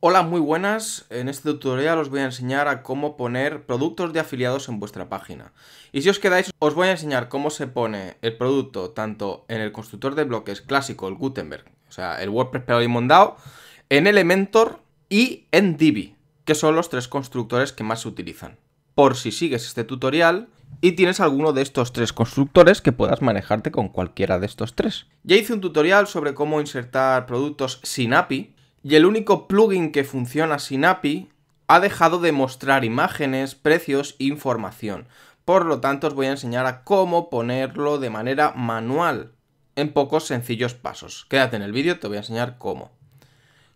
Hola, muy buenas. En este tutorial os voy a enseñar a cómo poner productos de afiliados en vuestra página. Y si os quedáis, os voy a enseñar cómo se pone el producto tanto en el constructor de bloques clásico, el Gutenberg, o sea, el WordPress pero Mondado, en Elementor y en Divi, que son los tres constructores que más se utilizan. Por si sigues este tutorial y tienes alguno de estos tres constructores que puedas manejarte con cualquiera de estos tres. Ya hice un tutorial sobre cómo insertar productos sin API y el único plugin que funciona sin API ha dejado de mostrar imágenes, precios e información. Por lo tanto, os voy a enseñar a cómo ponerlo de manera manual en pocos sencillos pasos. Quédate en el vídeo, te voy a enseñar cómo.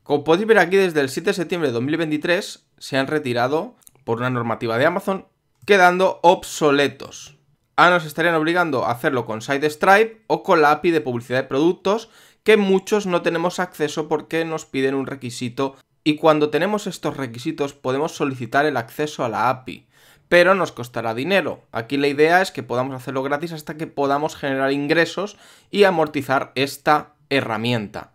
Como podéis ver aquí, desde el 7 de septiembre de 2023 se han retirado por una normativa de Amazon, quedando obsoletos. Ahora nos estarían obligando a hacerlo con SideStripe o con la API de publicidad de productos que muchos no tenemos acceso porque nos piden un requisito y cuando tenemos estos requisitos podemos solicitar el acceso a la API, pero nos costará dinero. Aquí la idea es que podamos hacerlo gratis hasta que podamos generar ingresos y amortizar esta herramienta.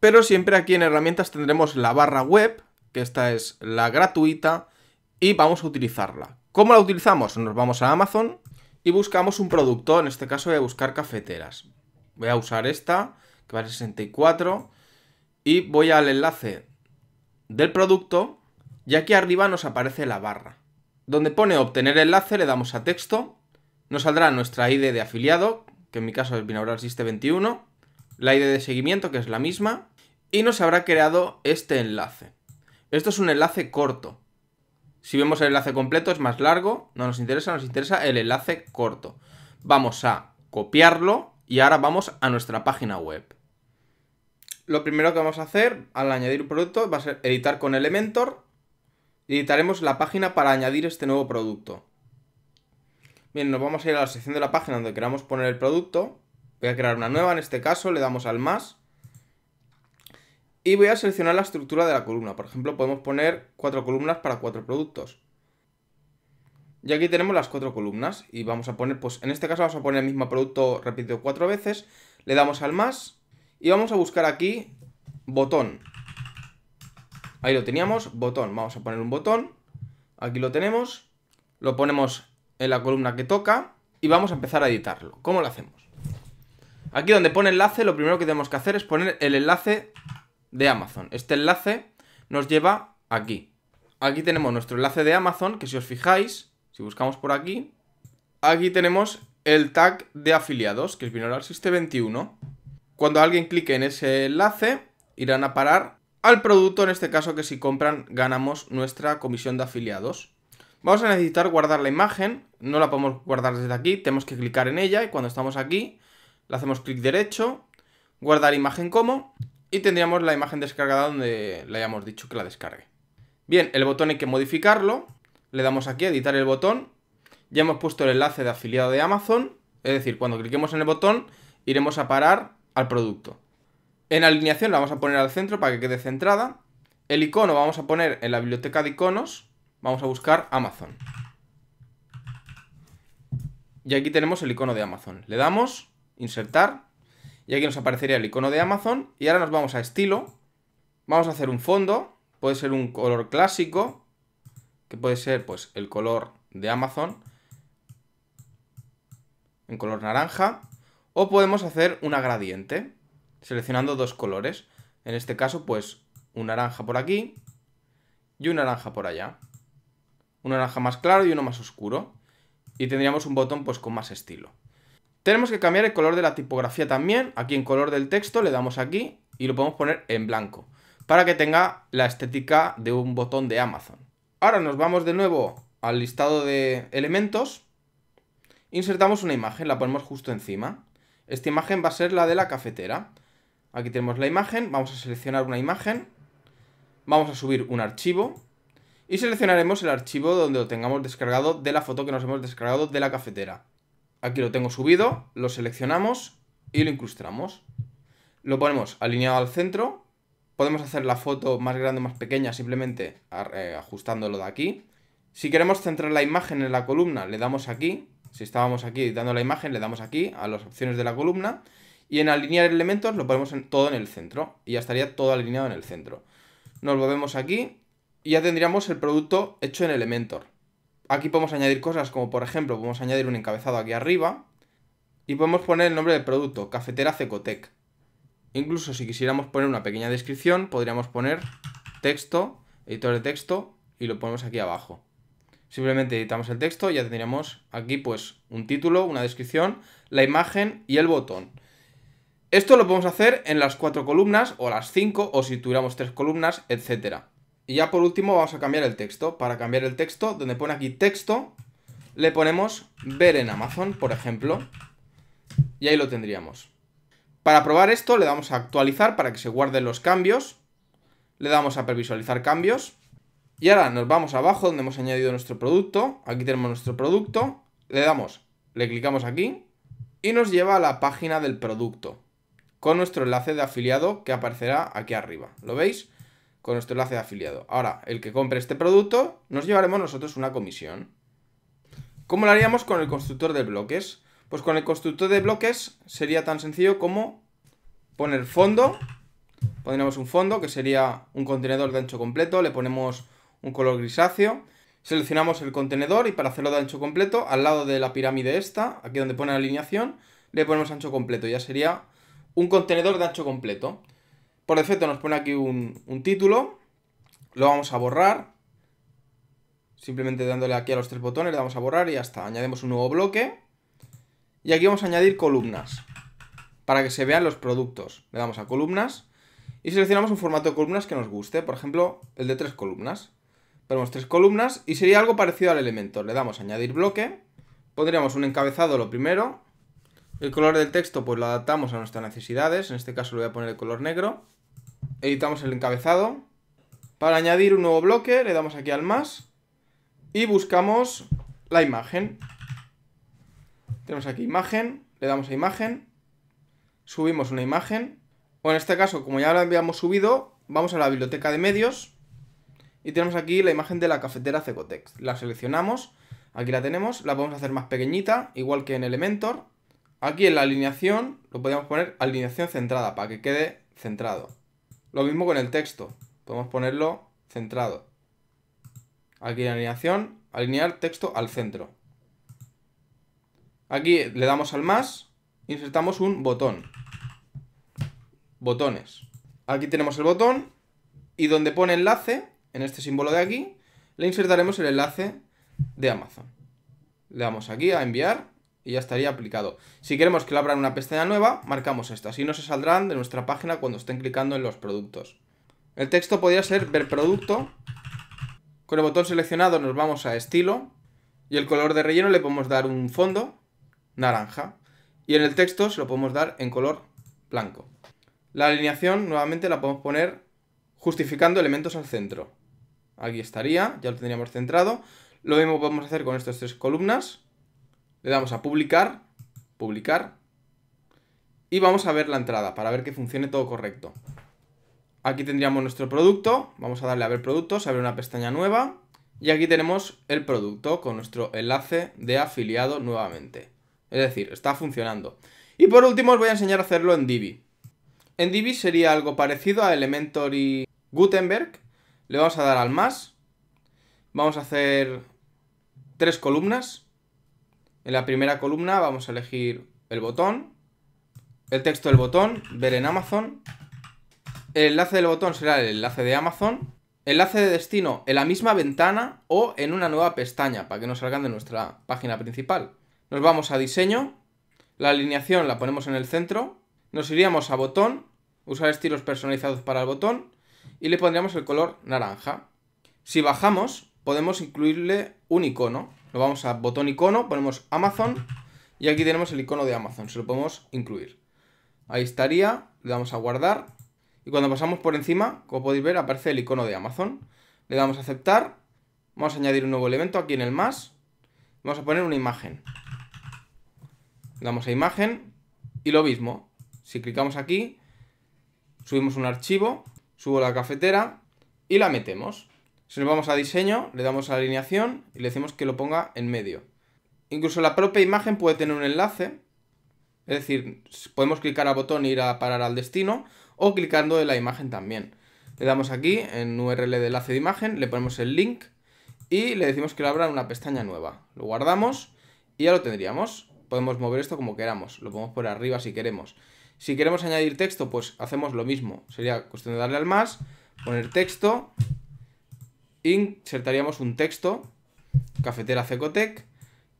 Pero siempre aquí en herramientas tendremos la barra web, que esta es la gratuita, y vamos a utilizarla. ¿Cómo la utilizamos? Nos vamos a Amazon y buscamos un producto, en este caso voy a buscar cafeteras. Voy a usar esta que vale 64. Y voy al enlace del producto y aquí arriba nos aparece la barra. Donde pone obtener enlace le damos a texto, nos saldrá nuestra ID de afiliado, que en mi caso es Binaural existe 21, la ID de seguimiento que es la misma, y nos habrá creado este enlace. Esto es un enlace corto. Si vemos el enlace completo es más largo, no nos interesa, nos interesa el enlace corto. Vamos a copiarlo y ahora vamos a nuestra página web. Lo primero que vamos a hacer al añadir un producto va a ser editar con Elementor. Editaremos la página para añadir este nuevo producto. Bien, nos vamos a ir a la sección de la página donde queramos poner el producto. Voy a crear una nueva, en este caso le damos al más. Y voy a seleccionar la estructura de la columna. Por ejemplo, podemos poner cuatro columnas para cuatro productos. Y aquí tenemos las cuatro columnas y vamos a poner, pues en este caso vamos a poner el mismo producto repito, cuatro veces, le damos al más y vamos a buscar aquí botón. Ahí lo teníamos, botón, vamos a poner un botón, aquí lo tenemos, lo ponemos en la columna que toca y vamos a empezar a editarlo. ¿Cómo lo hacemos? Aquí donde pone enlace, lo primero que tenemos que hacer es poner el enlace de Amazon. Este enlace nos lleva aquí. Aquí tenemos nuestro enlace de Amazon, que si os fijáis, si buscamos por aquí, aquí tenemos el tag de afiliados, que es Binaural 21. Cuando alguien clique en ese enlace, irán a parar al producto, en este caso que si compran ganamos nuestra comisión de afiliados. Vamos a necesitar guardar la imagen, no la podemos guardar desde aquí, tenemos que clicar en ella y cuando estamos aquí le hacemos clic derecho, guardar imagen como y tendríamos la imagen descargada donde le hayamos dicho que la descargue. Bien, el botón hay que modificarlo, le damos aquí a editar el botón, ya hemos puesto el enlace de afiliado de Amazon, es decir, cuando cliquemos en el botón iremos a parar al producto. En alineación la vamos a poner al centro para que quede centrada. El icono vamos a poner en la biblioteca de iconos, vamos a buscar Amazon. Y aquí tenemos el icono de Amazon. Le damos, insertar, y aquí nos aparecería el icono de Amazon. Y ahora nos vamos a estilo, vamos a hacer un fondo, puede ser un color clásico, que puede ser pues el color de Amazon en color naranja o podemos hacer una gradiente seleccionando dos colores. En este caso pues un naranja por aquí y un naranja por allá. Un naranja más claro y uno más oscuro. Y tendríamos un botón pues con más estilo. Tenemos que cambiar el color de la tipografía también. Aquí en color del texto le damos aquí y lo podemos poner en blanco para que tenga la estética de un botón de Amazon. Ahora nos vamos de nuevo al listado de elementos. Insertamos una imagen, la ponemos justo encima. Esta imagen va a ser la de la cafetera. Aquí tenemos la imagen, vamos a seleccionar una imagen. Vamos a subir un archivo. Y seleccionaremos el archivo donde lo tengamos descargado de la foto que nos hemos descargado de la cafetera. Aquí lo tengo subido, lo seleccionamos y lo incrustamos. Lo ponemos alineado al centro Podemos hacer la foto más grande o más pequeña simplemente eh, ajustándolo de aquí. Si queremos centrar la imagen en la columna, le damos aquí. Si estábamos aquí dando la imagen, le damos aquí a las opciones de la columna. Y en alinear elementos lo ponemos todo en el centro. Y ya estaría todo alineado en el centro. Nos volvemos aquí y ya tendríamos el producto hecho en Elementor. Aquí podemos añadir cosas como, por ejemplo, podemos añadir un encabezado aquí arriba. Y podemos poner el nombre del producto, Cafetera Cecotec. Incluso si quisiéramos poner una pequeña descripción, podríamos poner texto, editor de texto, y lo ponemos aquí abajo. Simplemente editamos el texto y ya tendríamos aquí pues un título, una descripción, la imagen y el botón. Esto lo podemos hacer en las cuatro columnas o las cinco o si tuviéramos tres columnas, etc. Y ya por último vamos a cambiar el texto. Para cambiar el texto, donde pone aquí texto, le ponemos ver en Amazon, por ejemplo. Y ahí lo tendríamos. Para probar esto le damos a actualizar para que se guarden los cambios. Le damos a previsualizar cambios. Y ahora nos vamos abajo donde hemos añadido nuestro producto. Aquí tenemos nuestro producto. Le damos, le clicamos aquí y nos lleva a la página del producto con nuestro enlace de afiliado que aparecerá aquí arriba. ¿Lo veis? Con nuestro enlace de afiliado. Ahora, el que compre este producto nos llevaremos nosotros una comisión. ¿Cómo lo haríamos con el constructor de bloques? Pues con el constructor de bloques sería tan sencillo como poner fondo. Ponemos un fondo que sería un contenedor de ancho completo, le ponemos un color grisáceo. Seleccionamos el contenedor y para hacerlo de ancho completo, al lado de la pirámide esta, aquí donde pone la alineación, le ponemos ancho completo. Ya sería un contenedor de ancho completo. Por defecto nos pone aquí un, título. Lo vamos a borrar. Simplemente dándole aquí a los tres botones le vamos a borrar y ya está. Añadimos un nuevo bloque. Y aquí vamos a añadir columnas para que se vean los productos. Le damos a columnas y seleccionamos un formato de columnas que nos guste, por ejemplo, el de tres columnas. Ponemos tres columnas y sería algo parecido al elemento. Le damos a añadir bloque, pondríamos un encabezado lo primero, el color del texto pues lo adaptamos a nuestras necesidades, en este caso le voy a poner el color negro, editamos el encabezado, para añadir un nuevo bloque le damos aquí al más y buscamos la imagen tenemos aquí imagen, le damos a imagen, subimos una imagen, o en este caso, como ya la habíamos subido, vamos a la biblioteca de medios y tenemos aquí la imagen de la cafetera Cecotex. La seleccionamos, aquí la tenemos, la podemos hacer más pequeñita, igual que en Elementor. Aquí en la alineación lo podemos poner alineación centrada para que quede centrado. Lo mismo con el texto, podemos ponerlo centrado. Aquí en alineación, alinear texto al centro. Aquí le damos al más, insertamos un botón. Botones. Aquí tenemos el botón y donde pone enlace, en este símbolo de aquí, le insertaremos el enlace de Amazon. Le damos aquí a enviar y ya estaría aplicado. Si queremos que le abran una pestaña nueva, marcamos esta, así no se saldrán de nuestra página cuando estén clicando en los productos. El texto podría ser ver producto. Con el botón seleccionado nos vamos a estilo y el color de relleno le podemos dar un fondo naranja. Y en el texto se lo podemos dar en color blanco. La alineación nuevamente la podemos poner justificando elementos al centro. Aquí estaría, ya lo tendríamos centrado. Lo mismo podemos hacer con estas tres columnas. Le damos a publicar, publicar. Y vamos a ver la entrada para ver que funcione todo correcto. Aquí tendríamos nuestro producto. Vamos a darle a ver productos, abre una pestaña nueva. Y aquí tenemos el producto con nuestro enlace de afiliado nuevamente. Es decir, está funcionando. Y por último os voy a enseñar a hacerlo en Divi. En Divi sería algo parecido a Elementor y Gutenberg. Le vamos a dar al más. Vamos a hacer tres columnas. En la primera columna vamos a elegir el botón, el texto del botón, ver en Amazon. El enlace del botón será el enlace de Amazon. Enlace de destino en la misma ventana o en una nueva pestaña para que no salgan de nuestra página principal. Nos vamos a diseño. La alineación la ponemos en el centro. Nos iríamos a botón. Usar estilos personalizados para el botón. Y le pondríamos el color naranja. Si bajamos, podemos incluirle un icono. Nos vamos a botón icono, ponemos Amazon. Y aquí tenemos el icono de Amazon. Se lo podemos incluir. Ahí estaría. Le damos a guardar. Y cuando pasamos por encima, como podéis ver, aparece el icono de Amazon. Le damos a aceptar. Vamos a añadir un nuevo elemento aquí en el más. Vamos a poner una imagen damos a imagen y lo mismo. Si clicamos aquí, subimos un archivo, subo la cafetera y la metemos. Si nos vamos a diseño, le damos a alineación y le decimos que lo ponga en medio. Incluso la propia imagen puede tener un enlace, es decir, podemos clicar al botón e ir a parar al destino o clicando en la imagen también. Le damos aquí en URL de enlace de imagen, le ponemos el link y le decimos que lo abra en una pestaña nueva. Lo guardamos y ya lo tendríamos podemos mover esto como queramos, lo podemos por arriba si queremos. Si queremos añadir texto, pues hacemos lo mismo. Sería cuestión de darle al más, poner texto, insertaríamos un texto, cafetera Cecotec,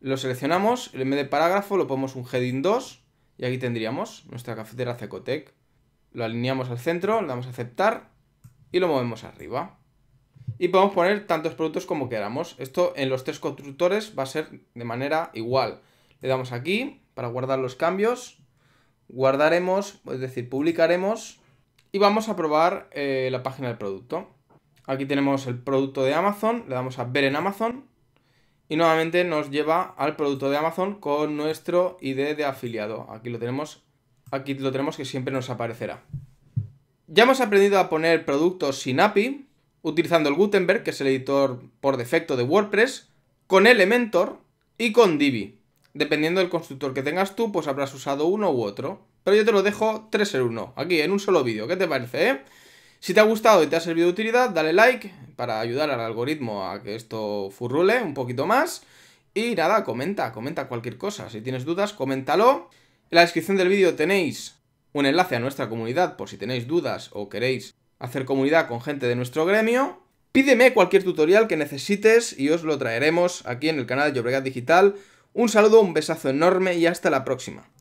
lo seleccionamos, en vez de parágrafo lo ponemos un heading 2 y aquí tendríamos nuestra cafetera Cecotec. Lo alineamos al centro, le damos a aceptar y lo movemos arriba. Y podemos poner tantos productos como queramos. Esto en los tres constructores va a ser de manera igual. Le damos aquí para guardar los cambios. Guardaremos, es decir, publicaremos y vamos a probar eh, la página del producto. Aquí tenemos el producto de Amazon, le damos a ver en Amazon y nuevamente nos lleva al producto de Amazon con nuestro ID de afiliado. Aquí lo tenemos, aquí lo tenemos que siempre nos aparecerá. Ya hemos aprendido a poner productos sin API utilizando el Gutenberg, que es el editor por defecto de WordPress, con Elementor y con Divi dependiendo del constructor que tengas tú, pues habrás usado uno u otro. Pero yo te lo dejo 3 en 1, aquí, en un solo vídeo. ¿Qué te parece, eh? Si te ha gustado y te ha servido de utilidad, dale like para ayudar al algoritmo a que esto furrule un poquito más. Y nada, comenta, comenta cualquier cosa. Si tienes dudas, coméntalo. En la descripción del vídeo tenéis un enlace a nuestra comunidad por si tenéis dudas o queréis hacer comunidad con gente de nuestro gremio. Pídeme cualquier tutorial que necesites y os lo traeremos aquí en el canal de Llobregat Digital un saludo, un besazo enorme y hasta la próxima.